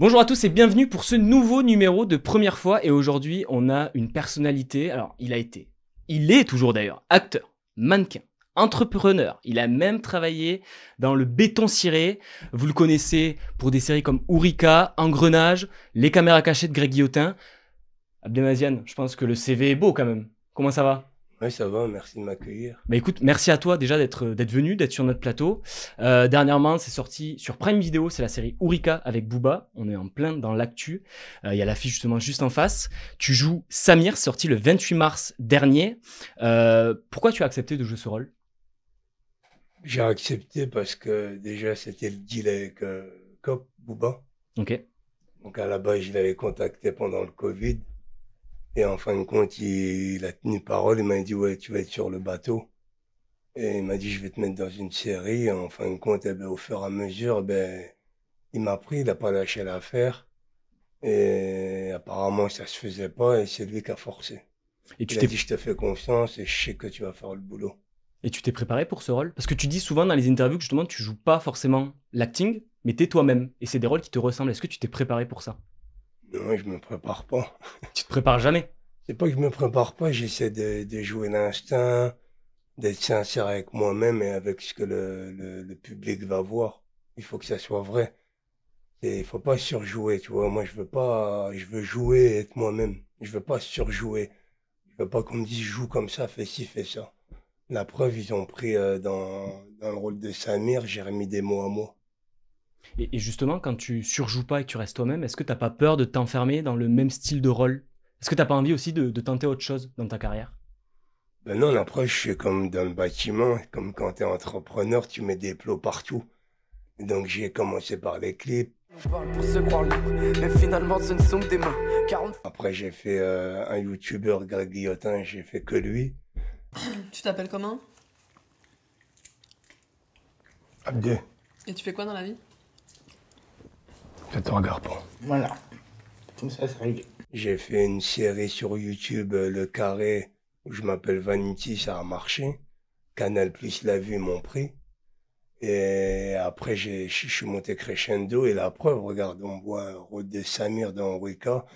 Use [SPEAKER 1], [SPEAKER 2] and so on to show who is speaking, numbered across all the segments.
[SPEAKER 1] Bonjour à tous et bienvenue pour ce nouveau numéro de première fois et aujourd'hui on a une personnalité, alors il a été, il est toujours d'ailleurs, acteur, mannequin, entrepreneur, il a même travaillé dans le béton ciré, vous le connaissez pour des séries comme Ourika, Engrenage, Les caméras cachées de Greg Guillotin. Abdelmazian, je pense que le CV est beau quand même. Comment ça va
[SPEAKER 2] oui, ça va, merci de m'accueillir.
[SPEAKER 1] Mais bah, écoute, merci à toi déjà d'être euh, venu, d'être sur notre plateau. Euh, dernièrement, c'est sorti sur Prime Video, c'est la série Urika avec Booba. On est en plein dans l'actu. Euh, il y a l'affiche justement juste en face. Tu joues Samir, sorti le 28 mars dernier. pourquoi tu as accepté de jouer ce rôle
[SPEAKER 2] J'ai accepté parce que déjà c'était le deal avec Cop Booba. Ok. Donc à la base, je l'avais contacté pendant le Covid. Et en fin de compte, il, a tenu parole, il m'a dit, ouais, tu vas être sur le bateau. Et il m'a dit, je vais te mettre dans une série. Et en fin de compte, eh ben, au fur et à mesure, eh ben, il m'a pris, il n'a pas lâché l'affaire. Et apparemment, ça ne se faisait pas et c'est lui qui a forcé. Et tu il a dit, je te fais confiance et je sais que tu vas faire le boulot.
[SPEAKER 1] Et tu t'es préparé pour ce rôle Parce que tu dis souvent dans les interviews que justement, tu joues pas forcément l'acting, mais tu es toi-même. Et c'est des rôles qui te ressemblent. Est-ce que tu t'es préparé pour ça
[SPEAKER 2] non, je me prépare pas. Tu te prépares jamais C'est pas que je me prépare pas, j'essaie de, jouer l'instinct, d'être sincère avec moi-même et avec ce que le, public va voir. Il faut que ça soit vrai. il faut pas surjouer, tu vois. Moi, je veux pas, je veux jouer et être moi-même. Je veux pas surjouer. Je veux pas qu'on me dise joue comme ça, fais ci, fais ça. La preuve, ils ont pris euh, dans, dans le rôle de Samir, j'ai remis des mots à moi.
[SPEAKER 1] Et, justement, quand tu surjoues pas et que tu restes toi-même, est-ce que t'as pas peur de t'enfermer dans le même style de rôle Est-ce que t'as pas envie aussi de, tenter autre chose dans ta carrière
[SPEAKER 2] Ben non, je suis comme dans le bâtiment, comme quand tu es entrepreneur, tu mets des plots partout. Donc j'ai commencé par les clips. finalement ce ne des mains. Après j'ai fait euh, un YouTuber, Greg Guillotin, j'ai fait que lui. tu t'appelles comment Abdé.
[SPEAKER 3] Et tu fais quoi dans la vie
[SPEAKER 2] je regarde Voilà. Comme ça, c'est réglé. J'ai fait une série sur YouTube, euh, Le Carré, où je m'appelle Vanity, ça a marché. Canal Plus l'a vu, mon prix. Et après, je suis monté crescendo. Et la preuve, regarde, on voit Route de Samir dans Wicca.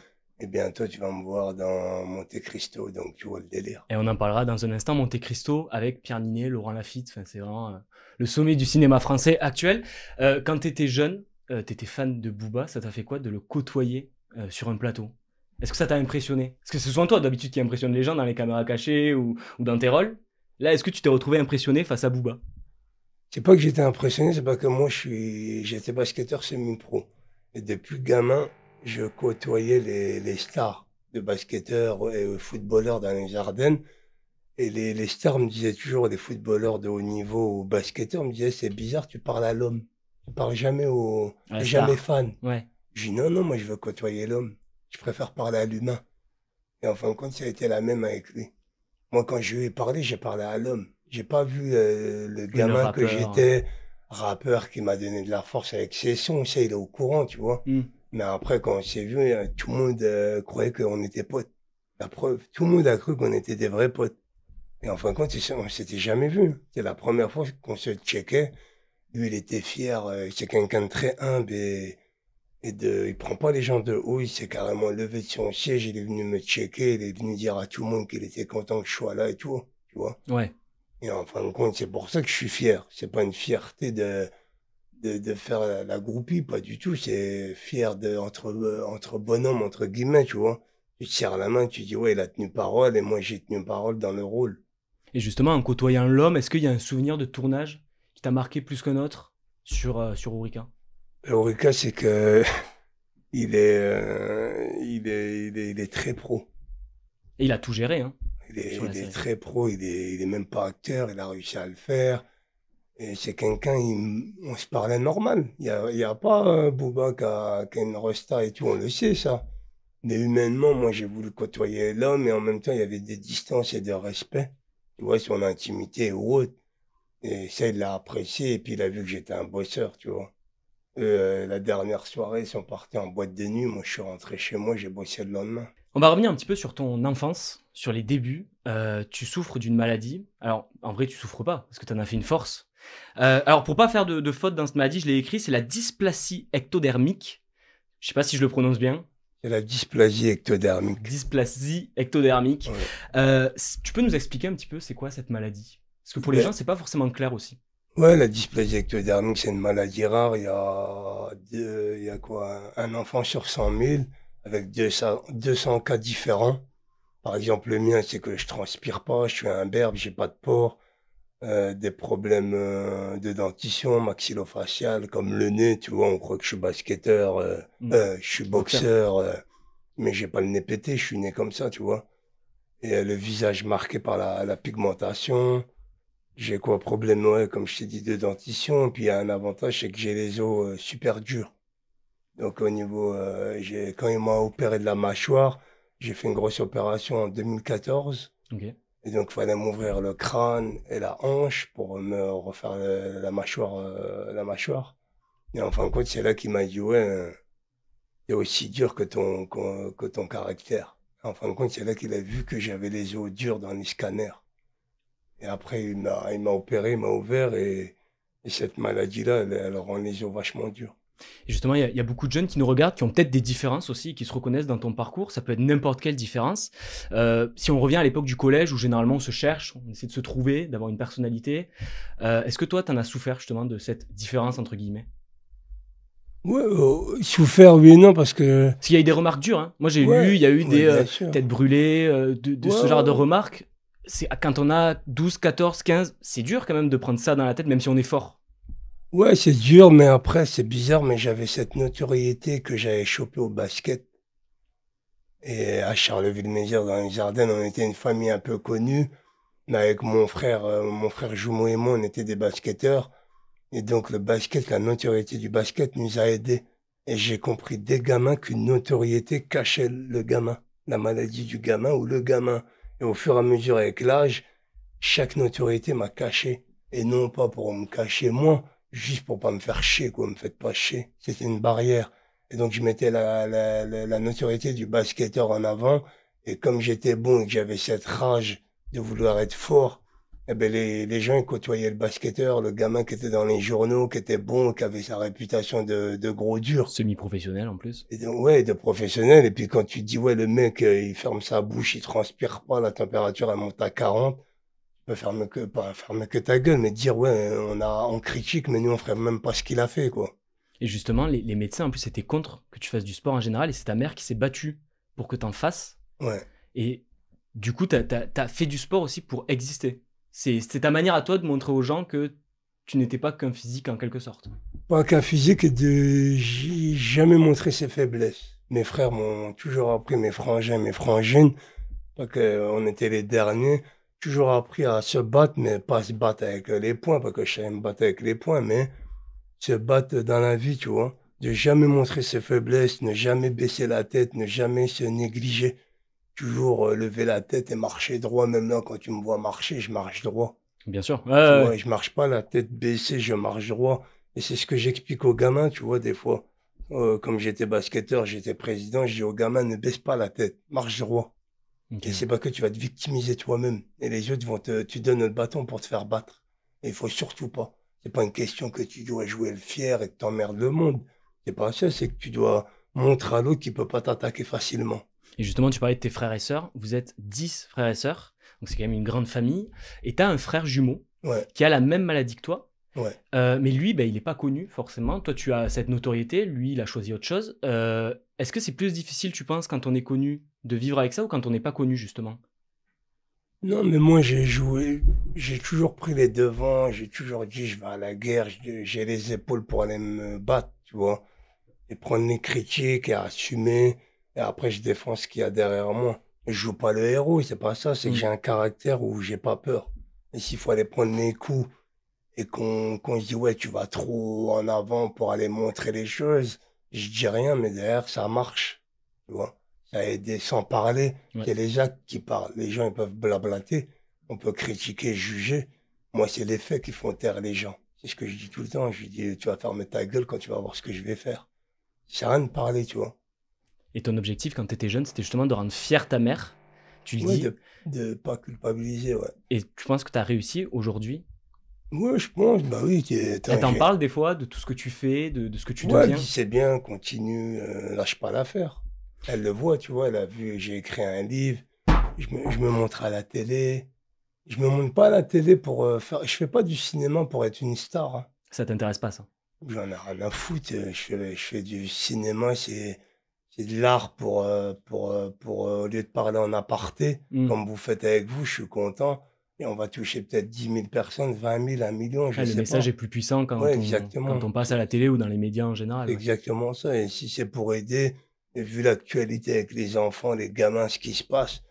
[SPEAKER 2] Et bientôt, tu vas me voir dans Monte Cristo. Donc, tu vois le délire.
[SPEAKER 1] Et on en parlera dans un instant, Monte Cristo, avec Pierre Ninet, Laurent Lafitte. Enfin, c'est vraiment euh, le sommet du cinéma français actuel. Euh, quand tu étais jeune, euh, t'étais fan de Booba, ça t'a fait quoi de le côtoyer euh, sur un plateau Est-ce que ça t'a impressionné Est-ce que ce sont toi d'habitude qui impressionne les gens dans les caméras cachées ou, dans tes rôles. Là, est-ce que tu t'es retrouvé impressionné face à Booba
[SPEAKER 2] C'est pas que j'étais impressionné, c'est pas que moi je suis, j'étais basketteur semi-pro. Et depuis gamin, je côtoyais les, stars de basketteurs et footballeurs dans les Ardennes. Et les, stars me disaient toujours, des footballeurs de haut niveau ou basketteurs me disaient, c'est bizarre, tu parles à l'homme je parle jamais aux jamais fan. Ouais. Je dis non, non, moi je veux côtoyer l'homme. Je préfère parler à l'humain. Et en fin de compte, ça a été la même avec lui. Moi, quand je lui ai parlé, j'ai parlé à l'homme. Je n'ai pas vu euh, le gamin que j'étais, rappeur qui m'a donné de la force avec ses sons. Ça, il est au courant, tu vois. Hmm. Mais après, quand on s'est vu, euh, tout le monde euh, croyait qu'on était potes. La preuve, tout le monde a cru qu'on était des vrais potes. Et en fin de compte, on s'était jamais vu. C'est la première fois qu'on se checkait. Lui, il était fier. C'est euh, quelqu'un de très humble et, de, il prend pas les gens de haut. Il s'est carrément levé de son siège. Il est venu me checker. Il est venu dire à tout le monde qu'il était content que je sois là et tout. Tu vois Ouais. Et en fin de compte, c'est pour ça que je suis fier. C'est pas une fierté de, de, faire la, groupie, pas du tout. C'est fier de, entre, entre bonhomme, entre guillemets, tu vois. Tu te serres la main, tu dis, ouais, il a tenu parole et moi j'ai tenu parole dans le rôle. Et
[SPEAKER 1] justement, en côtoyant l'homme, est-ce qu'il y a un souvenir de tournage t'as marqué plus qu'un autre sur, euh, sur Aurica
[SPEAKER 2] euh, Ourika, c'est que euh, il est, il, est, très pro. Et il a tout géré. Hein, il est, très pro, il est, même pas acteur, il a réussi à le faire. Et c'est quelqu'un, on se parlait normal. Il n'y a, a, pas un Bouba qui a, une resta et tout, on le sait ça. Mais humainement, moi j'ai voulu côtoyer l'homme et en même temps il y avait des distances et de respect. Tu vois, son intimité ou autre. Et ça, il l'a apprécié, et puis il a vu que j'étais un bosseur, tu vois. Euh, la dernière soirée, ils sont partis en boîte de nuit. Moi, je suis rentré chez moi, j'ai bossé le lendemain.
[SPEAKER 1] On va revenir un petit peu sur ton enfance, sur les débuts. Euh, tu souffres d'une maladie. Alors, en vrai, tu souffres pas, parce que tu en as fait une force. Euh, alors, pour pas faire de, faute dans cette maladie, je l'ai écrit, c'est la dysplasie ectodermique. Je sais
[SPEAKER 2] pas si je le prononce bien. C'est la dysplasie ectodermique.
[SPEAKER 1] Dysplasie ectodermique. tu peux nous expliquer un petit peu c'est quoi cette maladie parce que pour les gens, c'est pas forcément clair
[SPEAKER 2] aussi. Ouais, la dysplasie ectodermique, c'est une maladie rare. Il y a, a quoi Un enfant sur 100 000 avec 200, cas différents. Par exemple, le mien, c'est que je transpire pas, je suis un berbe, j'ai pas de pores, euh, des problèmes euh, de dentition, maxillofacial, comme le nez, tu vois, on croit que je suis basketteur, euh, mm. je suis boxeur, mais j'ai pas le nez pété, je suis né comme ça, tu vois. Et le visage marqué par la pigmentation, j'ai quoi problème, ouais, comme je t'ai dit, de dentition. Et puis un avantage, c'est que j'ai les os euh, super durs. Donc au niveau, euh, j'ai, quand il m'a opéré de la mâchoire, j'ai fait une grosse opération en 2014. Et donc il fallait m'ouvrir le crâne et la hanche pour me refaire la mâchoire, euh, la mâchoire. Et en fin de compte, c'est là qu'il m'a dit ouais, t'es aussi dur que ton que, que ton caractère. En fin de compte, c'est là qu'il a vu que j'avais les os durs dans les scanners. Et après, il m'a opéré, il m'a ouvert. Et, cette maladie-là, elle, rend les yeux vachement durs.
[SPEAKER 1] Et justement, il y, a beaucoup de jeunes qui nous regardent, qui ont peut-être des différences aussi, qui se reconnaissent dans ton parcours. Ça peut être n'importe quelle différence. Euh, si on revient à l'époque du collège, où généralement on se cherche, on essaie de se trouver, d'avoir une personnalité, euh, est-ce que toi, tu en as souffert justement de cette différence, entre guillemets
[SPEAKER 2] Ouais, euh, souffert, oui et non, parce que. S'il
[SPEAKER 1] y a eu des remarques dures, hein. Moi, j'ai lu, il y a eu des têtes brûlées, de, ce genre de remarques quand on a 12, 14, 15, c'est dur quand même de prendre ça dans la tête, même si on est
[SPEAKER 2] fort. Ouais, c'est dur, mais après, c'est bizarre, mais j'avais cette notoriété que j'avais chopé au basket. Et à Charleville-Mézières, dans les Ardennes, on était une famille un peu connue. Mais avec mon frère, euh, mon frère jumeau et moi, on était des basketteurs. Et donc, le basket, la notoriété du basket nous a aidés. Et j'ai compris des gamins qu'une notoriété cachait le gamin, la maladie du gamin ou le gamin au fur et à mesure avec l'âge, chaque notoriété m'a caché. Et non pas pour me cacher moi, juste pour pas me faire chier, quoi, me faites pas chier. C'était une barrière. Et donc je mettais la, la notoriété du basketteur en avant. Et comme j'étais bon et que j'avais cette rage de vouloir être fort, eh ben, les, les gens côtoyaient le basketteur, le gamin qui était dans les journaux, qui était bon, qui avait sa réputation de, gros dur. Semi-professionnel en plus. Et ouais, de professionnel. Et puis quand tu dis, ouais, le mec, euh, il ferme sa bouche, il transpire pas, la température, elle monte à 40. Tu peux fermer que, pas fermer que ta gueule, mais dire, ouais, on a, critique, mais nous, on ferait même pas ce qu'il a fait, quoi. Et justement, les, médecins, en plus, étaient contre que tu fasses du
[SPEAKER 1] sport en général, et c'est ta mère qui s'est battue pour que tu en fasses. Ouais. Et du coup, t'as as fait du sport aussi pour exister. C'est ta manière à toi de montrer aux gens que tu n'étais
[SPEAKER 2] pas qu'un physique en quelque sorte. Pas qu'un physique, de... jamais montrer ses faiblesses. Mes frères m'ont toujours appris, mes frangins, mes frangines, pas qu'on était les derniers, toujours appris à se battre, mais pas se battre avec les points, parce que je me battre avec les points, mais se battre dans la vie, tu vois. De jamais montrer ses faiblesses, ne jamais baisser la tête, ne jamais se négliger toujours euh, lever la tête et marcher droit. Même là, quand tu me vois marcher, je marche droit. Bien sûr. Je marche pas la tête baissée, je marche droit. Et c'est ce que j'explique aux gamins, tu vois, des fois. Euh, comme j'étais basketteur, j'étais président, je dis aux gamins, ne baisse pas la tête, marche droit. Et c'est pas que tu vas te victimiser toi-même. Et les autres vont te, tu donnes le bâton pour te faire battre. Et il faut surtout pas. C'est pas une question que tu dois jouer le fier et que t'emmerdes le monde. C'est pas ça, c'est que tu dois montrer à l'autre qu'il peut pas t'attaquer facilement.
[SPEAKER 1] Et justement, tu parlais de tes frères et sœurs. Vous êtes 10 frères et sœurs. Donc, c'est quand même une grande famille. Et tu as un frère jumeau qui a la même maladie que toi. Euh, mais lui, ben, il n'est pas connu forcément. Toi, tu as cette notoriété. Lui, il a choisi autre chose. Euh, est-ce que c'est plus difficile, tu penses, quand on est connu, de vivre avec ça ou quand on n'est pas connu, justement
[SPEAKER 2] Non, mais moi, j'ai joué. J'ai toujours pris les devants. J'ai toujours dit, je vais à la guerre. J'ai les épaules pour aller me battre, tu vois. Et prendre les critiques et assumer. Et après, je défends ce qu'il y a derrière moi. Je joue pas le héros, c'est pas ça. C'est que mm. j'ai un caractère où j'ai pas peur. mais s'il faut aller prendre les coups et qu'on qu'on se dit, ouais, tu vas trop en avant pour aller montrer les choses, je dis rien, mais derrière, ça marche. Tu vois Ça a aidé sans parler. y C'est les actes qui parlent. Les gens, ils peuvent blablater. On peut critiquer, juger. Moi, c'est les faits qui font taire les gens. C'est ce que je dis tout le temps. Je dis, tu vas fermer ta gueule quand tu vas voir ce que je vais faire. C'est rien de parler, tu vois. Et ton objectif quand tu étais jeune, c'était justement de rendre fière ta mère. Tu le dis. De, ne pas culpabiliser, ouais.
[SPEAKER 1] Et tu penses que tu as réussi aujourd'hui
[SPEAKER 2] oui, je pense, bah oui. Elle t'en parle des fois, de tout ce que tu fais, de, ce que tu ouais, deviens c'est bien, continue, euh, lâche pas l'affaire. Elle le voit, tu vois, elle a vu, j'ai écrit un livre, je me, montre à la télé. Je me montre pas à la télé pour euh, faire... Je fais pas du cinéma pour être une star. Hein. Ça t'intéresse pas, ça J'en ai rien à foutre, euh, je fais, je fais du cinéma, c'est c'est de l'art pour, euh, pour, euh, pour, euh, au lieu de parler en aparté, mmh. comme vous faites avec vous, je suis content. Et on va toucher peut-être 10 000 personnes, 20 000, 1 million. Je ah, le message est plus
[SPEAKER 1] puissant quand, on, quand, on, passe à la télé ou dans les médias en général.
[SPEAKER 2] Exactement ça. Et si c'est pour aider, vu l'actualité avec les enfants, les gamins, ce qui se passe,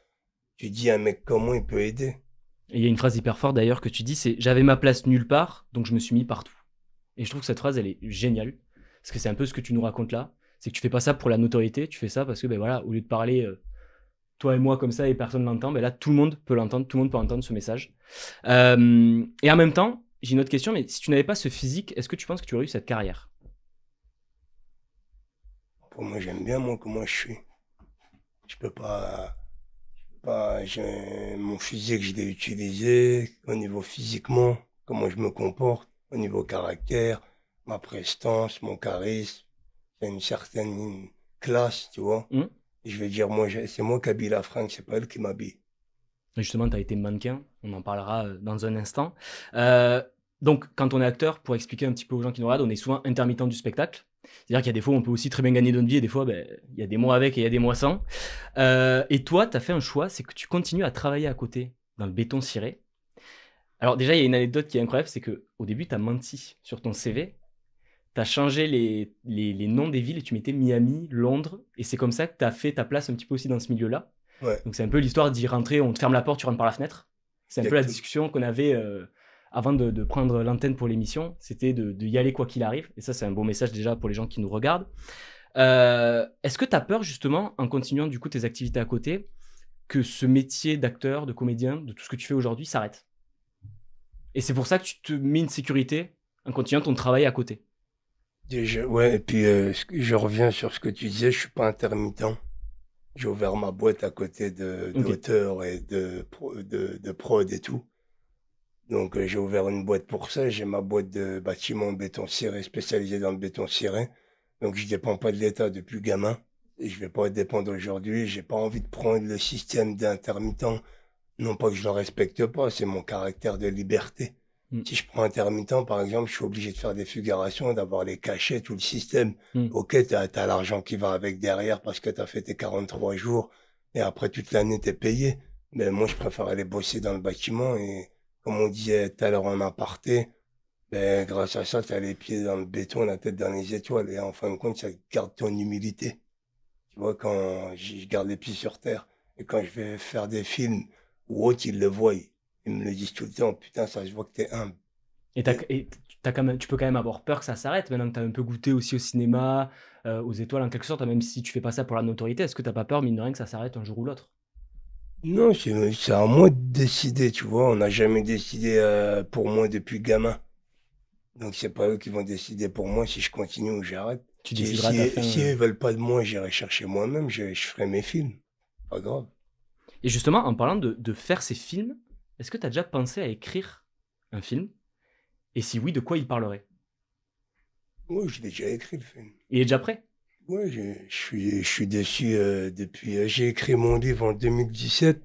[SPEAKER 2] tu dis à un mec comment il peut aider.
[SPEAKER 1] il y a une phrase hyper forte d'ailleurs que tu dis c'est J'avais ma place nulle part, donc je me suis mis partout. Et je trouve que cette phrase, elle est géniale. Parce que c'est un peu ce que tu nous racontes là c'est que tu fais pas ça pour la notoriété, tu fais ça parce que ben voilà, au lieu de parler euh, toi et moi comme ça et personne l'entend, ben là tout le monde peut l'entendre, tout le monde peut entendre ce message. Euh, et en même temps, j'ai une autre question, mais si tu n'avais pas ce
[SPEAKER 2] physique, est-ce que tu penses que tu aurais eu cette carrière Pour moi, j'aime bien moi comment je suis. Je peux pas, pas mon physique, je l'ai utilisé au niveau physiquement, comment je me comporte, au niveau caractère, ma prestance, mon charisme une certaine classe, tu vois. Hmm. Je veux dire, moi, c'est moi qui habille la Franck, c'est pas elle qui m'habille.
[SPEAKER 1] Justement, tu as été mannequin, on en parlera euh, dans un instant. Euh, donc, quand on est acteur, pour expliquer un petit peu aux gens qui nous regardent, on est souvent intermittent du spectacle. C'est-à-dire qu'il y a des fois, on peut aussi très bien gagner notre vie, et des fois, ben, il y a des mois avec et il y a des mois sans. Euh, et toi, tu as fait un choix, c'est que tu continues à travailler à côté dans le béton ciré. Alors déjà, il y a une anecdote qui est incroyable, c'est que au début, tu as menti sur ton CV as changé les, les, les, noms des villes et tu mettais Miami, Londres. Et c'est comme ça que tu as fait ta place un petit peu aussi dans ce milieu-là. Donc c'est un peu l'histoire d'y rentrer, on te ferme la porte, tu rentres par la fenêtre. C'est un peu la discussion qu'on avait euh, avant de, prendre l'antenne pour l'émission. C'était de, y aller quoi qu'il arrive. Et ça, c'est un bon message déjà pour les gens qui nous regardent. Euh, est-ce que tu as peur justement, en continuant du coup tes activités à côté, que ce métier d'acteur, de comédien, de tout ce que tu fais aujourd'hui s'arrête Et c'est pour ça que tu te mets une sécurité en continuant ton travail à côté
[SPEAKER 2] et puis euh, je reviens sur ce que tu disais, je suis pas intermittent. J'ai ouvert ma boîte à côté de et de, de, prod et tout. Donc euh, j'ai ouvert une boîte pour ça, j'ai ma boîte de bâtiment béton ciré, spécialisée dans le béton ciré. Donc je ne dépends pas de l'État depuis gamin. je je vais pas dépendre aujourd'hui, je n'ai pas envie de prendre le système d'intermittent. Non pas que je le respecte pas, c'est mon caractère de liberté. Mm. Si je prends intermittent, par exemple, je suis obligé de faire des figurations, d'avoir les cachets, tout le système. Mm. Ok, tu as, l'argent qui va avec derrière parce que tu as fait tes 43 jours et après toute l'année, tu es payé. Mais ben, moi, je préfère aller bosser dans le bâtiment et comme on disait tout à l'heure en aparté, ben, grâce à ça, tu as les pieds dans le béton, la tête dans les étoiles et en fin de compte, ça garde ton humilité. Tu vois, quand je garde les pieds sur terre et quand je vais faire des films ou autres, ils le voient ils me le disent tout le temps, putain, ça, je vois que t'es humble.
[SPEAKER 1] Et, quand même, tu peux quand même avoir peur que ça s'arrête. Maintenant que tu as un peu goûté aussi au cinéma, euh, aux étoiles, en quelque sorte, même si tu fais pas ça pour la notoriété, est-ce que t'as pas peur, mine de rien, que ça s'arrête un jour ou l'autre
[SPEAKER 2] Non, c'est à moi de décider, tu vois. On n'a jamais décidé euh, pour moi depuis gamin. Donc c'est pas eux qui vont décider pour moi si je continue ou j'arrête. Tu si, si, ils veulent pas de moi, j'irai chercher moi-même, je, ferai mes films. Pas grave.
[SPEAKER 1] Et justement, en parlant de faire ces films, est-ce que tu as déjà pensé à écrire un film Et si oui, de quoi il
[SPEAKER 2] parlerait Oui, j'ai déjà écrit le film. Il est déjà prêt Oui, je, suis, je dessus euh, depuis. Euh, j'ai écrit mon livre en 2017.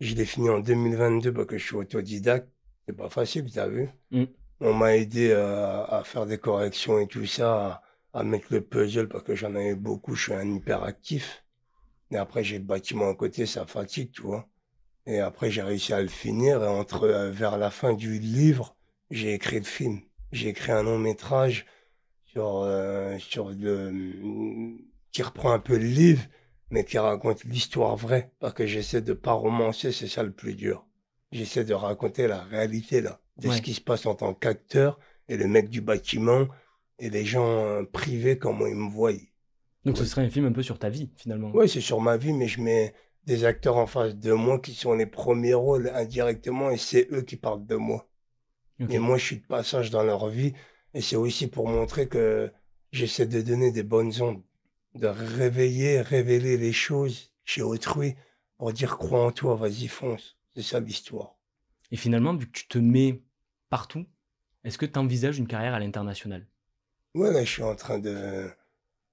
[SPEAKER 2] Je l'ai fini en 2022 parce que je suis autodidacte. C'est pas facile, tu as vu mm. On m'a aidé à, faire des corrections et tout ça, à, mettre le puzzle parce que j'en avais beaucoup. Je suis un hyperactif. Mais après, j'ai le bâtiment à côté, ça fatigue, tu vois. Et après, j'ai réussi à le finir. Et entre, euh, vers la fin du livre, j'ai écrit le film. J'ai écrit un long métrage sur, euh, sur le, mm, qui reprend un peu le livre, mais qui raconte l'histoire vraie. Parce que j'essaie de pas romancer, c'est ça le plus dur. J'essaie de raconter la réalité, là, de ce qui se passe en tant qu'acteur et le mec du bâtiment et les gens euh, privés, comment ils me voient. Donc ce serait un film
[SPEAKER 1] un peu sur ta vie,
[SPEAKER 2] finalement. Oui, c'est sur ma vie, mais je mets des acteurs en face de moi qui sont les premiers rôles indirectement et c'est eux qui parlent de moi. Et moi, je suis de passage dans leur vie et c'est aussi pour montrer que j'essaie de donner des bonnes ondes, de réveiller, révéler les choses chez autrui pour dire crois en toi, vas-y, fonce. C'est ça l'histoire.
[SPEAKER 1] Et finalement, vu que tu te mets partout, est-ce que tu envisages une carrière à l'international
[SPEAKER 2] Ouais, là, je suis en train de.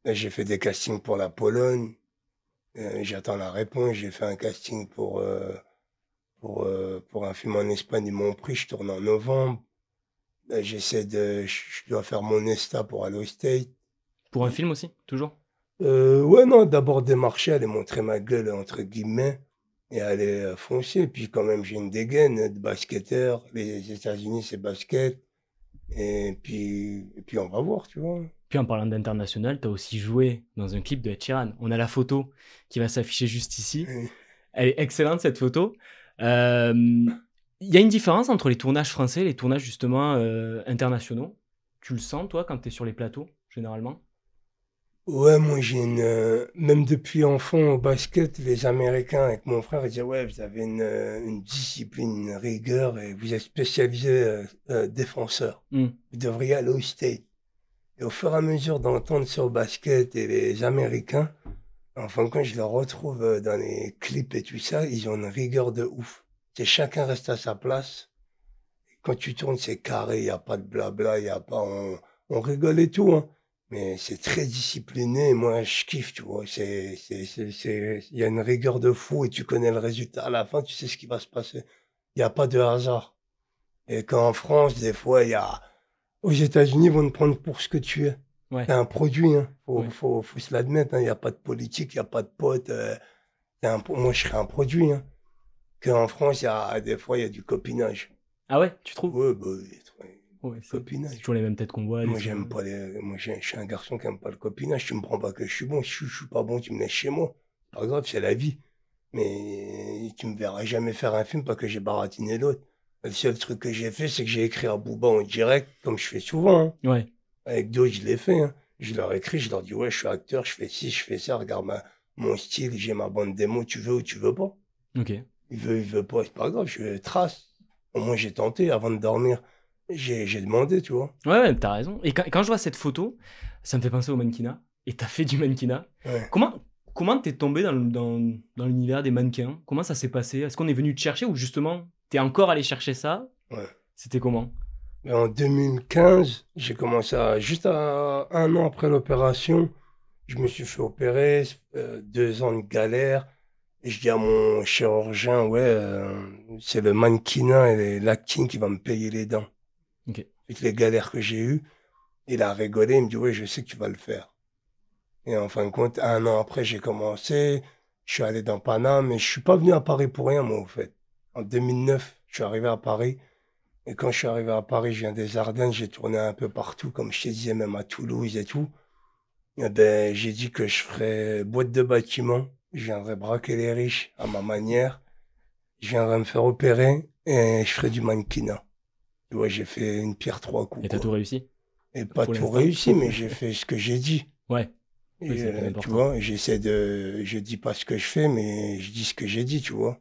[SPEAKER 2] j'ai fait des castings pour la Pologne, euh, j'attends la réponse. J'ai fait un casting pour, euh, pour, euh, pour un film en Espagne et m'ont pris, je tourne en novembre. J'essaie de. Je dois faire mon ESTA pour Allo State. Pour un film aussi, toujours Ouais, non, d'abord démarcher, aller montrer ma gueule, entre guillemets, et aller foncer. Puis quand même, j'ai une dégaine de basketteur. Les États-Unis, c'est basket. Et puis, et puis on va voir, tu vois.
[SPEAKER 1] Puis en parlant d'international, tu as aussi joué dans un clip de Ed Sheeran. On a la photo qui va s'afficher juste ici. Elle est excellente cette photo. Euh, il y a une différence entre les tournages français et les tournages justement euh, internationaux.
[SPEAKER 2] Tu le sens toi quand tu es sur les plateaux généralement Ouais, moi j'ai une. Euh, même depuis enfant au basket, les Américains avec mon frère ils disaient Ouais, vous avez une, discipline, une rigueur et vous êtes spécialisé défenseur. Hmm. Vous devriez aller au state. Et au fur et à mesure d'entendre sur basket et les Américains, enfin quand je les retrouve euh, dans les clips et tout ça, ils ont une rigueur de ouf. C'est chacun reste à sa place. quand tu tournes, c'est carré, il n'y a pas de blabla, il y a pas. On, rigole et tout, hein. Mais c'est très discipliné, moi je kiffe, tu vois. C'est, c'est, il y a une rigueur de fou et tu connais le résultat. À la fin, tu sais ce qui va se passer. Il n'y a pas de hasard. Et qu'en France, des fois, il y a, aux États-Unis vont te prendre pour ce que tu es. C'est T'es un produit, hein. faut, se l'admettre. Il hein. n'y a pas de politique, il n'y a pas de pote euh. moi, je serais un produit. Hein. Qu'en France, y a, des fois, il y a du copinage. Ah ouais, tu trouves Oui, bah, ouais, copinage. toujours les mêmes têtes qu'on voit. Moi, j'aime pas les. Moi, je suis un garçon qui n'aime pas le copinage. Tu me prends pas que je suis bon. Si je, ne suis pas bon, tu me laisses chez moi. Pas grave, c'est la vie. Mais tu me verras jamais faire un film parce que j'ai baratiné l'autre. Le seul truc que j'ai fait, c'est que j'ai écrit à Bouba en direct, comme je fais souvent. Hein. Ouais. Avec d'autres, je l'ai fait. Hein. Je leur ai écrit, je leur dis Ouais, je suis acteur, je fais ci, je fais ça, regarde mon style, j'ai ma bande démo, tu veux ou tu veux pas. Ok. Il veut, il veut pas, c'est pas grave, je trace. Au moins, j'ai tenté avant de dormir. J'ai demandé, tu vois. Ouais,
[SPEAKER 1] ouais t'as raison. Et quand, je vois cette photo, ça me fait penser au mannequinat. Et t'as fait du mannequinat. Comment comment t'es tombé dans, dans, dans l'univers des mannequins Comment ça s'est passé Est-ce qu'on est venu te chercher ou justement T'es encore allé chercher ça
[SPEAKER 2] Ouais. C'était comment En 2015, j'ai commencé à, juste à un an après l'opération, je me suis fait opérer, euh, deux ans de galère. Et je dis à mon chirurgien, ouais, euh, c'est le mannequinat et l'acting qui va me payer les dents. Ok. Toutes les galères que j'ai eues. Il a rigolé, il me dit, ouais, je sais que tu vas le faire. Et en fin de compte, un an après, j'ai commencé. Je suis allé dans Paname, mais je suis pas venu à Paris pour rien, moi, au fait. En 2009, je suis arrivé à Paris. Et quand je suis arrivé à Paris, je viens des Ardennes, j'ai tourné un peu partout, comme je te disais, même à Toulouse et tout. Eh ben, j'ai dit que je ferais boîte de bâtiment. Je viendrais braquer les riches à ma manière. Je viendrais me faire opérer et je ferais du mannequinat. Tu vois, j'ai fait une pierre trois coups. Et t'as tout réussi Et pas tout réussi, mais j'ai fait ce que j'ai dit. Ouais. Et, euh, tu vois, j'essaie de, je dis pas ce que je fais, mais je dis ce que j'ai dit, tu vois.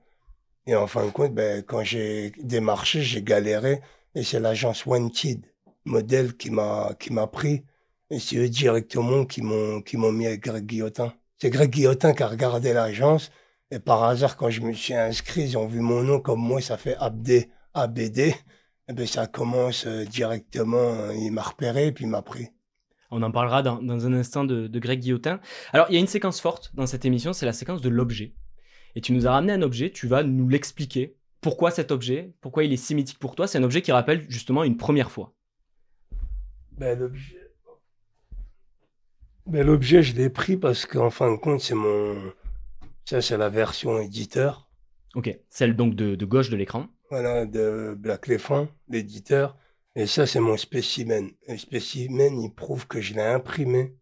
[SPEAKER 2] Et en fin de compte, ben, quand j'ai démarché, j'ai galéré. Et c'est l'agence Wanted, modèle, qui m'a, qui m'a pris. Et c'est eux directement qui m'ont, qui m'ont mis avec Greg Guillotin. C'est Greg Guillotin qui a regardé l'agence. Et par hasard, quand je me suis inscrit, ils ont vu mon nom comme moi, ça fait Abdé, ABD. Et ben, ça commence euh, directement. Euh, il m'a repéré, et puis il m'a pris.
[SPEAKER 1] On en parlera dans, un instant de, de Greg Guillotin. Alors, il y a une séquence forte dans cette émission, c'est la séquence de l'objet et tu nous as ramené un objet, tu vas nous l'expliquer. Pourquoi cet objet Pourquoi il est si mythique pour toi C'est un objet qui rappelle justement une première fois.
[SPEAKER 2] Ben, l'objet, ben, l'objet je l'ai pris parce qu'en fin de compte, c'est mon. Ça, c'est la version éditeur.
[SPEAKER 1] Ok, celle donc de, gauche de l'écran.
[SPEAKER 2] Voilà, de Black Elephant, l'éditeur. Et ça, c'est mon spécimen. Le spécimen, il prouve que je l'ai imprimé.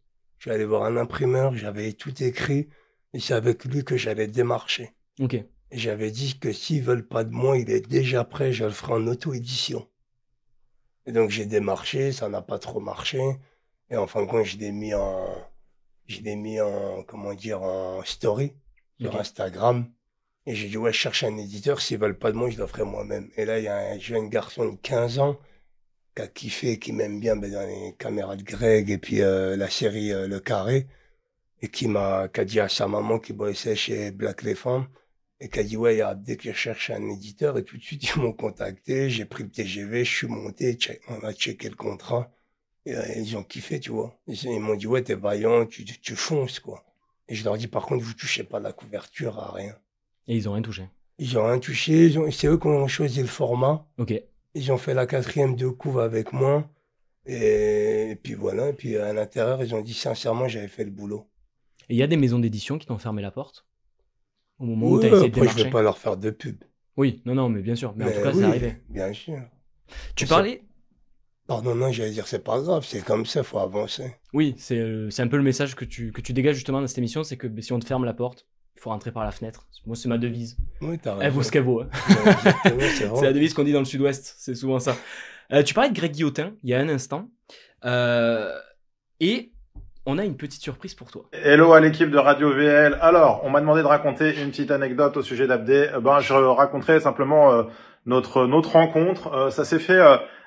[SPEAKER 2] allé voir un imprimeur, j'avais tout écrit. Et c'est avec lui que j'avais démarché. J'avais dit que s'ils veulent pas de moi, il est déjà prêt, je le ferai en auto-édition. Et donc j'ai démarché, ça n'a pas trop marché. Et en fin de compte, je l'ai mis en, je mis en, comment dire, en story sur Instagram. Et j'ai dit, ouais, je cherche un éditeur, s'ils veulent pas de moi, je le ferai moi-même. Et là, il y a un jeune garçon de 15 ans qui a kiffé, qui m'aime bien ben, dans les caméras de Greg et puis euh, la série euh, Le Carré et qui m'a a dit à sa maman qui bossait chez Black Femmes et qui a dit ouais dès que je cherche un éditeur et tout de suite ils m'ont contacté j'ai pris le TGV je suis monté on a checké le contrat et, euh, ils ont kiffé tu vois ils, m'ont dit ouais t'es vaillant tu, tu, fonces quoi et je leur ai dit, par contre vous touchez pas la couverture à rien et ils ont rien touché ils ont rien touché c'est eux qui ont choisi le format ok ils ont fait la quatrième de couve avec moi et puis voilà et puis à l'intérieur ils ont dit sincèrement j'avais fait le boulot et il y a des maisons
[SPEAKER 1] d'édition qui t'ont fermé la porte au moment où tu as essayé de Après, je ne vais pas
[SPEAKER 2] leur faire de pub.
[SPEAKER 1] Oui, non, non, mais bien sûr. Mais, en tout cas, c'est arrivé.
[SPEAKER 2] Bien sûr. Tu parlais. Pardon, non, j'allais dire, c'est pas grave, c'est comme ça, faut avancer.
[SPEAKER 1] Oui, euh, c'est un peu le message que tu, que tu dégages justement dans cette émission c'est que ben, si on te ferme la porte, il faut rentrer par la fenêtre. Moi, c'est ma devise. Oui, Elle eh, vaut ce qu'elle vaut. Hein. c'est la devise qu'on dit dans le sud-ouest, c'est souvent ça. Euh, tu parlais de Greg Guillotin il y a un instant. Euh, et on a une petite surprise pour toi.
[SPEAKER 3] Hello à l'équipe de Radio VL. Alors, on m'a demandé de raconter une petite anecdote au sujet d'Abdé. Euh, ben, je raconterai simplement euh, notre notre rencontre. Euh, ça s'est fait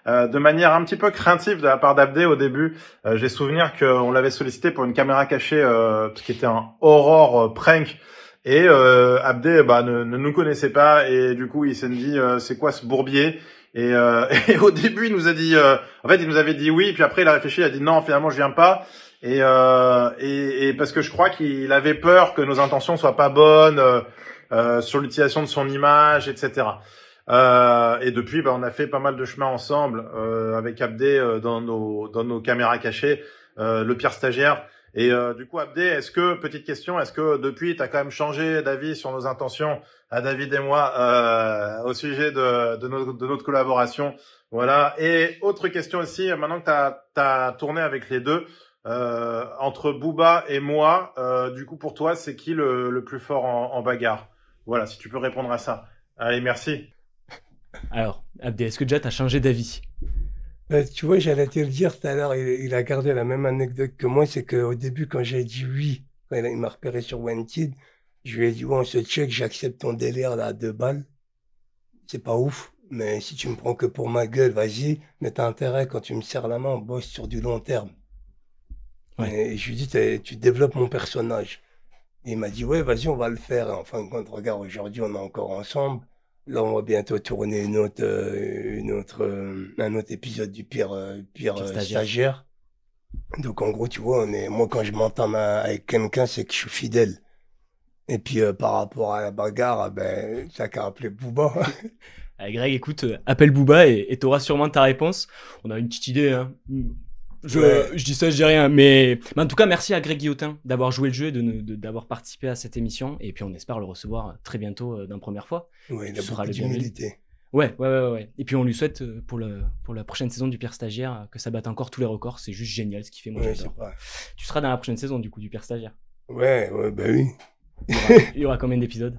[SPEAKER 3] de manière un petit peu craintive de la part d'Abdé au début. J'ai souvenir qu'on l'avait sollicité pour une caméra cachée, ce qui était un horror prank. Et Abdé bah, ne, nous connaissait pas et du coup il s'est dit c'est quoi ce bourbier et, et, au début il nous a dit en fait il nous avait dit oui puis après il a réfléchi il a dit non finalement je viens pas et, euh, et, et, parce que je crois qu'il avait peur que nos intentions soient pas bonnes euh, euh sur l'utilisation de son image, etc. Euh, et depuis, ben on a fait pas mal de chemin ensemble euh, avec Abdé euh, dans nos dans nos caméras cachées, le pire stagiaire. Et du coup, Abdé, est-ce que petite question, est-ce que depuis, tu as quand même changé d'avis sur nos intentions à David et moi au sujet de de, de notre collaboration Voilà. Et autre question aussi, maintenant que tu as, as tourné avec les deux. Euh, entre Booba et moi, euh, du coup, pour toi, c'est qui le, plus fort en, bagarre Voilà, si tu peux répondre à ça. Allez, merci.
[SPEAKER 1] Alors, Abdé, est-ce que déjà t'as changé d'avis
[SPEAKER 2] euh, Tu vois, j'allais te le dire tout à l'heure, il, a gardé la même anecdote que moi, c'est qu'au début, quand j'ai dit oui, quand il m'a repéré sur Wanted, je lui ai dit, ouais, on se check, j'accepte ton délire là, à deux balles. C'est pas ouf, mais si tu me prends que pour ma gueule, vas-y, mais t'as intérêt, quand tu me serres la main, on bosse sur du long terme. Et je lui dis, tu développes mon personnage. il m'a dit, ouais, vas-y, on va le faire. Enfin quand de compte, regarde, aujourd'hui, on est encore ensemble. Là, on va bientôt tourner une autre, euh, une autre, euh, un autre épisode du pire, euh, pire, stagiaire. Donc, en gros, tu vois, moi, quand je m'entends avec quelqu'un, c'est que je suis fidèle. Et puis, par rapport à la bagarre, ben, ça qu'à appeler Booba.
[SPEAKER 1] Eh, Greg, écoute, appelle Booba et tu auras sûrement ta réponse. On a une petite idée, hein je, dis ça, je dis rien. Mais... en tout cas, merci à Greg Guillotin d'avoir joué le jeu et d'avoir participé à cette émission. Et puis, on espère le recevoir euh, très bientôt euh, d'une première fois. Oui, il Ouais, ouais, ouais, ouais. Et puis, on lui souhaite euh, pour, le, pour la prochaine saison du Pierre Stagiaire que ça batte encore tous les records. C'est juste génial ce qu'il fait. Moi, Tu seras dans la prochaine saison du coup du Pierre Stagiaire.
[SPEAKER 2] Ouais, ouais, bah oui. Il y aura, combien d'épisodes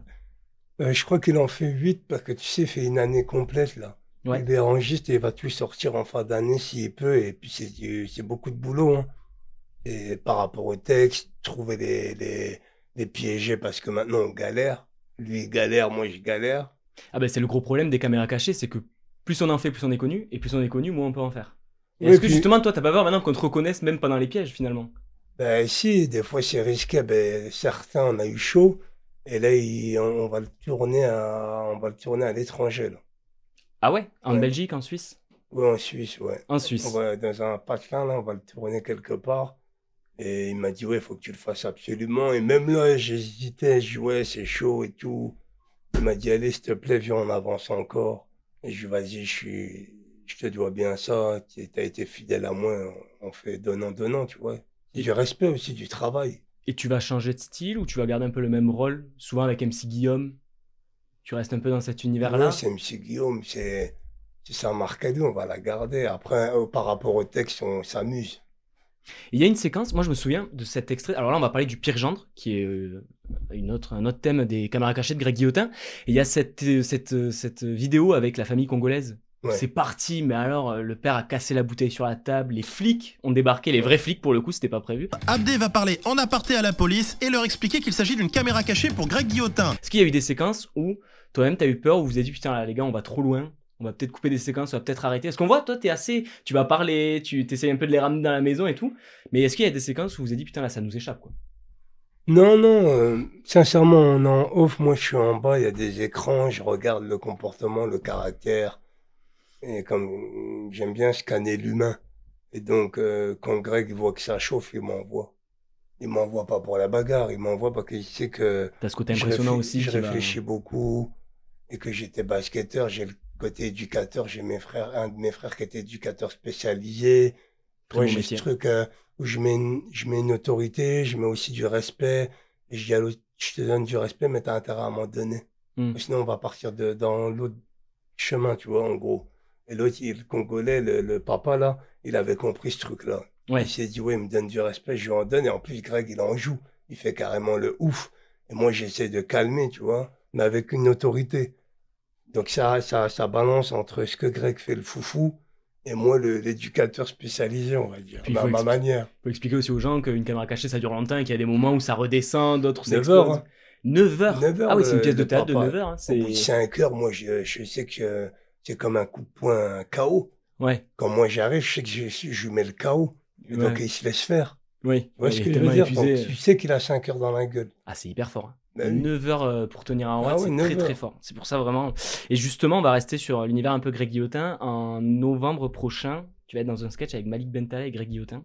[SPEAKER 2] Je crois qu'il en fait 8 parce que tu sais, il fait une année complète là. Ouais. Il enregistre et il va tout sortir en fin d'année s'il peut. Et puis c'est beaucoup de boulot. Hein. Et par rapport au texte, trouver des piégés parce que maintenant on galère. Lui il galère, moi je galère.
[SPEAKER 1] Ah ben c'est le gros problème des caméras cachées, c'est que plus on en fait, plus on est connu. Et plus on est connu, moins on peut en faire.
[SPEAKER 2] Est-ce que justement toi t'as pas peur maintenant qu'on te reconnaisse même pas dans les pièges finalement Ben si, des fois c'est risqué. Ben, certains on a eu chaud. Et là, on, va le tourner à, on va le tourner à l'étranger.
[SPEAKER 1] Ah ouais En Belgique, en Suisse Oui, en Suisse, ouais. En Suisse.
[SPEAKER 2] dans un patelin, là, on va le tourner quelque part. Et il m'a dit, ouais, il faut que tu le fasses absolument. Et même là, j'hésitais, je dis, c'est chaud et tout. Il m'a dit, allez, s'il te plaît, viens, on avance encore. Et je dit, vas-y, je te dois bien ça, tu as été fidèle à moi, on fait donnant, donnant, tu vois. Et du respect aussi du travail.
[SPEAKER 1] Et tu vas changer de style ou tu vas garder un peu le même rôle, souvent avec MC Guillaume tu restes un peu dans cet univers-là. Non, c'est M.
[SPEAKER 2] Guillaume, c'est Saint-Marcadou, on va la garder. Après, euh, par rapport au texte, on s'amuse.
[SPEAKER 1] Il y a une séquence, moi je me souviens de cet extrait. Alors là, on va parler du Pire Gendre, qui est euh, une autre, un autre thème des caméras cachées de Greg Guillotin. il y a cette, euh, cette vidéo avec la famille congolaise c'est parti, mais alors euh, le père a cassé la bouteille sur la table, les flics ont débarqué, les vrais flics pour le coup, c'était pas prévu. Abdé va parler en aparté à la police et leur expliquer qu'il s'agit d'une caméra cachée pour Greg Guillotin. Est-ce qu'il y a eu des séquences où toi-même t'as eu peur, où vous vous dit putain là, les gars on va trop loin, on va peut-être couper des séquences, on va peut-être arrêter Est-ce qu'on voit, toi t'es assez, tu vas parler, tu essayes un peu de les ramener dans la maison et tout, mais est-ce qu'il y a des séquences où vous vous dit putain là ça nous échappe quoi
[SPEAKER 2] non, non, euh, sincèrement, on off, moi je suis en bas, il y a des écrans, je regarde le comportement, le caractère, et comme j'aime bien scanner l'humain. Et donc, euh, quand Greg voit que ça chauffe, il m'envoie. Il m'envoie pas pour la bagarre, il m'envoie parce qu'il sait que. ce côté impressionnant aussi. Je réfléchis beaucoup et que j'étais basketteur. J'ai le côté éducateur. J'ai mes frères, un de mes frères qui était éducateur spécialisé. Moi, j'ai ce truc euh, où je mets, une, je mets une autorité, je mets aussi du respect. Et je dis à l'autre, je te donne du respect, mais t'as intérêt à m'en donner. Hmm. Sinon, on va partir de, dans l'autre chemin, tu vois, en gros. Et l'autre, le Congolais, le, papa, là, il avait compris ce truc-là. Il s'est dit, oui, il me donne du respect, je lui en donne. Et en plus, Greg, il en joue. Il fait carrément le ouf. Et moi, j'essaie de calmer, tu vois, mais avec une autorité. Donc ça, ça, ça balance entre ce que Greg fait le foufou et moi l'éducateur spécialisé, on va dire, ma manière.
[SPEAKER 1] Il faut expliquer aussi aux gens qu'une caméra cachée, ça dure longtemps et qu'il y a des moments où ça redescend, d'autres c'est 9 heures,
[SPEAKER 2] 9 hein. heures Ah oui, c'est une euh, pièce de théâtre de 9 heures. C'est hein. Au bout de 5 heures, moi, je sais que c'est comme un coup de poing, KO. Ouais. Quand moi j'arrive, je sais que je, lui mets le KO. Donc il se laisse faire. Oui. ce Tu sais qu'il a 5 heures dans la gueule. Ah, c'est hyper fort. 9
[SPEAKER 1] hein. bah heures euh, pour tenir un ah round, c'est très très fort. C'est pour ça vraiment. Et justement, on va rester sur l'univers un peu Greg Guillotin. En novembre prochain, tu vas être dans un sketch avec Malik Bentala et Greg Guillotin.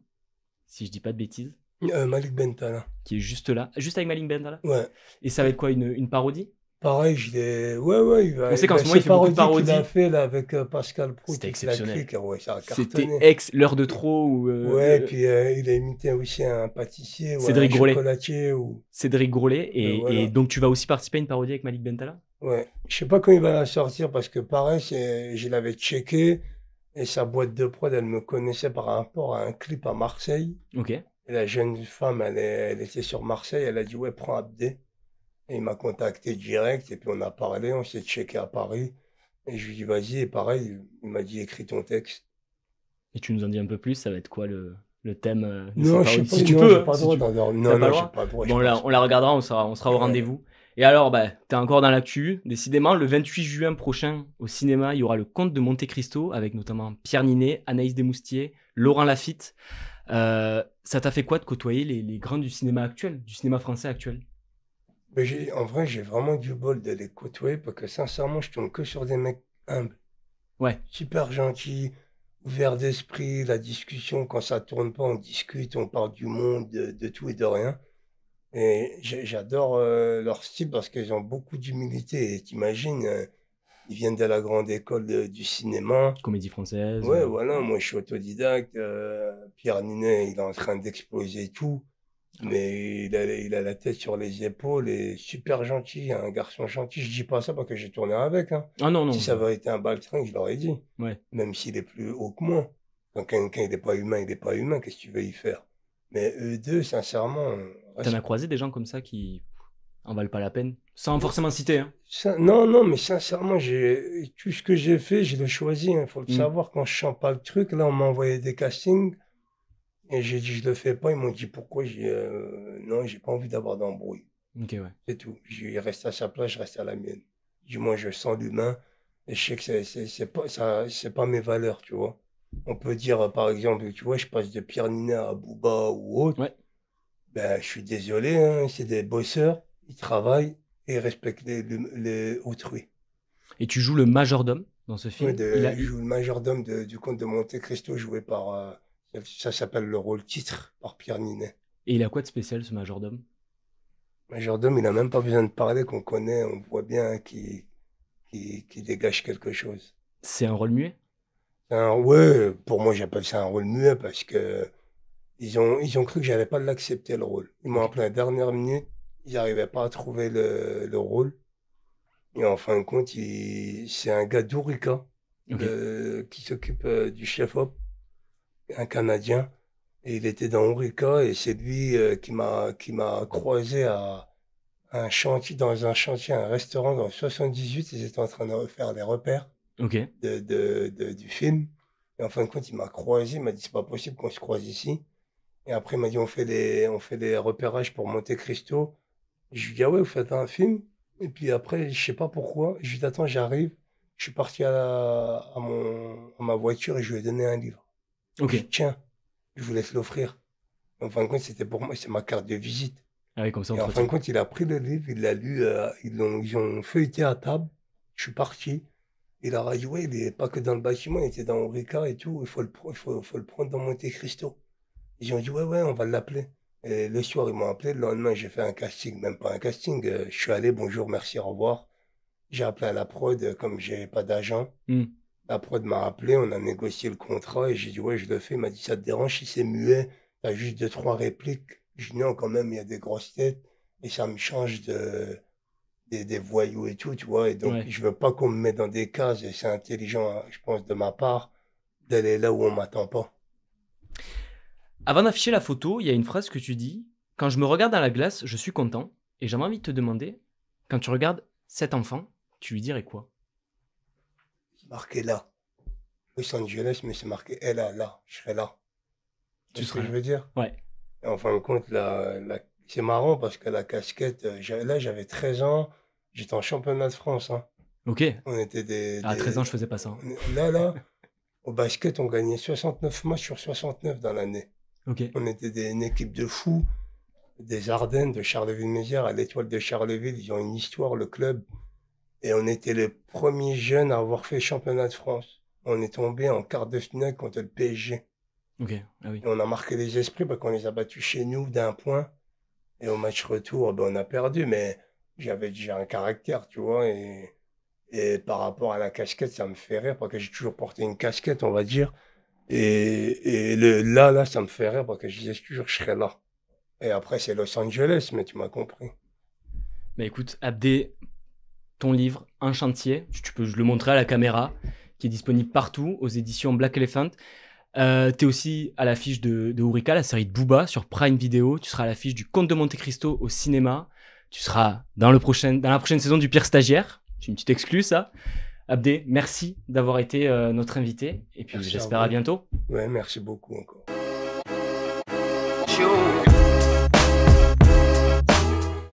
[SPEAKER 1] Si je dis pas de bêtises.
[SPEAKER 2] Euh, Malik Bentala. Qui est juste là.
[SPEAKER 1] Juste avec Malik Bentala Ouais. Et ça va être quoi une parodie
[SPEAKER 2] Pareil, je l'ai. Ouais, ouais, il va. On sait qu'en ce il fait beaucoup de parodies. qu'il a fait là, avec euh, Pascal Proust C'était exceptionnel. Ouais, C'était ex l'heure de trop. Ou, euh, ouais, puis euh, il a imité aussi un pâtissier Cédric ou Ou...
[SPEAKER 1] Cédric Grolet. Ben et, donc, tu vas aussi participer à une parodie avec Malik Bentala
[SPEAKER 2] Ouais. Je sais pas quand il va la sortir parce que, pareil, je l'avais checké et sa boîte de prod, elle me connaissait par rapport à un clip à Marseille. Ok. Et la jeune femme, elle, était sur Marseille, elle a dit Ouais, prends Abdé il m'a contacté direct, et puis on a parlé, on s'est checké à Paris. Et je lui ai dit, vas-y, et pareil, il m'a dit, écris ton texte.
[SPEAKER 1] Et tu nous en dis un peu plus, ça va être quoi le, thème euh, Non, je si tu peux. Hein, non, pas bon, là, on la regardera, on sera, on sera au rendez-vous. Et alors, bah, es encore dans l'actu. Décidément, le 28 juin prochain, au cinéma, il y aura le Comte de Monte Cristo, avec notamment Pierre Ninet, Anaïs Desmoustiers, Laurent Lafitte. Euh, ça t'a fait quoi de côtoyer les grands du cinéma actuel, du cinéma français actuel
[SPEAKER 2] en vrai, j'ai vraiment du bol de les côtoyer parce que sincèrement, je tombe que sur des mecs humbles. Ouais. Super gentils, ouverts d'esprit, la discussion, quand ça tourne pas, on discute, on parle du monde, de, tout et de rien. Et j'adore euh, leur style parce qu'ils ont beaucoup d'humilité. Et t'imagines, euh, ils viennent de la grande école du cinéma. Comédie française. Ouais, euh. voilà, moi je suis autodidacte. Pierre Ninet, il est en train d'exploser tout. Mais il a, la tête sur les épaules et super gentil, un garçon gentil. Je dis pas ça parce que j'ai tourné avec. Hein.
[SPEAKER 1] Ah non, non. Si ça avait
[SPEAKER 2] été un baltringue, je l'aurais dit. Ouais. Même s'il est plus haut que moi. Quand quelqu'un n'est pas humain, il n'est pas humain, qu'est-ce que tu veux y faire Mais eux deux, sincèrement. T'en as
[SPEAKER 1] croisé des gens comme ça qui en valent pas la peine Sans forcément citer. Hein.
[SPEAKER 2] non, non, mais sincèrement, tout ce que j'ai fait, je l'ai choisi. Il hein. faut le mm. savoir, quand je chante pas le truc, là, on m'a envoyé des castings et j'ai dit, je le fais pas. Ils m'ont dit, pourquoi J'ai je euh, non, j'ai pas envie d'avoir d'embrouille. C'est tout. Je reste à sa place, je reste à la mienne. Du moins, je sens l'humain. Et je sais que c'est pas, c'est pas mes valeurs, tu vois. On peut dire, euh, par exemple, tu vois, je passe de Pierre Nina à Bouba ou autre. Ben, je suis désolé, hein. c'est des bosseurs, ils travaillent et respectent les, les autrui.
[SPEAKER 1] Et tu joues le majordome
[SPEAKER 2] dans ce film. Je joue le majordome du comte de Monte Cristo joué par euh, ça s'appelle le rôle titre par Pierre Ninet. Et il a quoi de spécial ce majordome Majordome, il n'a même pas besoin de parler, qu'on connaît, on voit bien qu'il dégage quelque chose. C'est un rôle muet un, pour moi j'appelle ça un rôle muet parce que ils ont, ils ont cru que j'avais pas l'accepter le rôle. Ils m'ont appelé la dernière minute, ils n'arrivaient pas à trouver le, rôle. Et en fin de compte, c'est un gars d'Ourika euh, qui s'occupe euh, du chef-op un Canadien. Et il était dans Orica et c'est lui euh, qui m'a qui m'a croisé à un chantier dans un chantier, un restaurant dans 78. Ils étaient en train de refaire les repères de, de, du film. Et en fin de compte, il m'a croisé, il m'a dit c'est pas possible qu'on se croise ici. Et après, il m'a dit on fait des on fait des repérages pour Monte Cristo. Je lui ai dit ah ouais, vous faites un film. Et puis après, je sais pas pourquoi, je lui attends, j'arrive. Je suis parti à, à, mon, à ma voiture et je lui ai donné un livre. Tiens, je vous laisse l'offrir. En fin de compte, c'était pour moi, c'est ma carte de visite. Ah comme ça, en fin de compte, il a pris le livre, il l'a lu, euh, ils, l'ont, ils ont feuilleté à table. Je suis parti. Il a dit, ouais, il n'est pas que dans le bâtiment, il était dans Orica et tout, il faut le, faut, le prendre dans Monte Cristo. Ils ont dit, ouais, ouais, on va l'appeler. Et le soir, ils m'ont appelé. Le lendemain, j'ai fait un casting, même pas un casting. Euh, je suis allé, bonjour, merci, au revoir. J'ai appelé à la prod, euh, comme j'ai pas d'agent. Hmm. Après de m'a rappelé, on a négocié le contrat et j'ai dit ouais je le fais. Il m'a dit ça te dérange si c'est muet, t'as juste deux trois répliques. Je dis non quand même il y a des grosses têtes et ça me change de des, voyous et tout tu vois. Et donc je veux pas qu'on me mette dans des cases et c'est intelligent hein, je pense de ma part d'aller là où on m'attend pas.
[SPEAKER 1] Avant d'afficher la photo, il y a une phrase que tu dis quand je me regarde dans la glace je suis content et j'aimerais envie de te demander quand tu regardes cet enfant tu lui dirais quoi
[SPEAKER 2] marqué là. Los Angeles, mais c'est marqué Elle là, là, je serai là. Tu sais ce que je veux dire Ouais. Et en fin de compte, la, c'est marrant parce que la casquette, euh, là j'avais 13 ans, j'étais en championnat de France. Hein. Ok. On était des, À 13 ans, je faisais pas ça. Là, là, au basket, on gagnait 69 matchs sur 69 dans l'année. Ok. On était une équipe de fous des Ardennes, de Charleville-Mézières à l'étoile de Charleville. Ils ont une histoire, le club. Et on était les premiers jeunes à avoir fait championnat de France. On est tombé en quart de finale contre le PSG. Ah on a marqué les esprits parce qu'on les a battus chez nous d'un point. Et au match retour, ben, on a perdu. Mais j'avais déjà un caractère, tu vois. Et, par rapport à la casquette, ça me fait rire parce que j'ai toujours porté une casquette, on va dire. Et, là, là, ça me fait rire parce que je disais toujours, je serai là. Et après, c'est Los Angeles, mais tu m'as compris.
[SPEAKER 1] mais bah, écoute, Abdé, ton livre Un chantier. Tu peux, le montrer à la caméra, qui est disponible partout aux éditions Black Elephant. Euh, es aussi à l'affiche de, de la série de Booba sur Prime Video. Tu seras à l'affiche du Comte de Monte Cristo au cinéma. Tu seras dans, le prochain, dans la prochaine saison du Pire Stagiaire. j'ai une petite exclue, ça. Abdé, merci d'avoir été euh, notre invité. Et puis j'espère à, bientôt.
[SPEAKER 2] Ouais, merci beaucoup encore.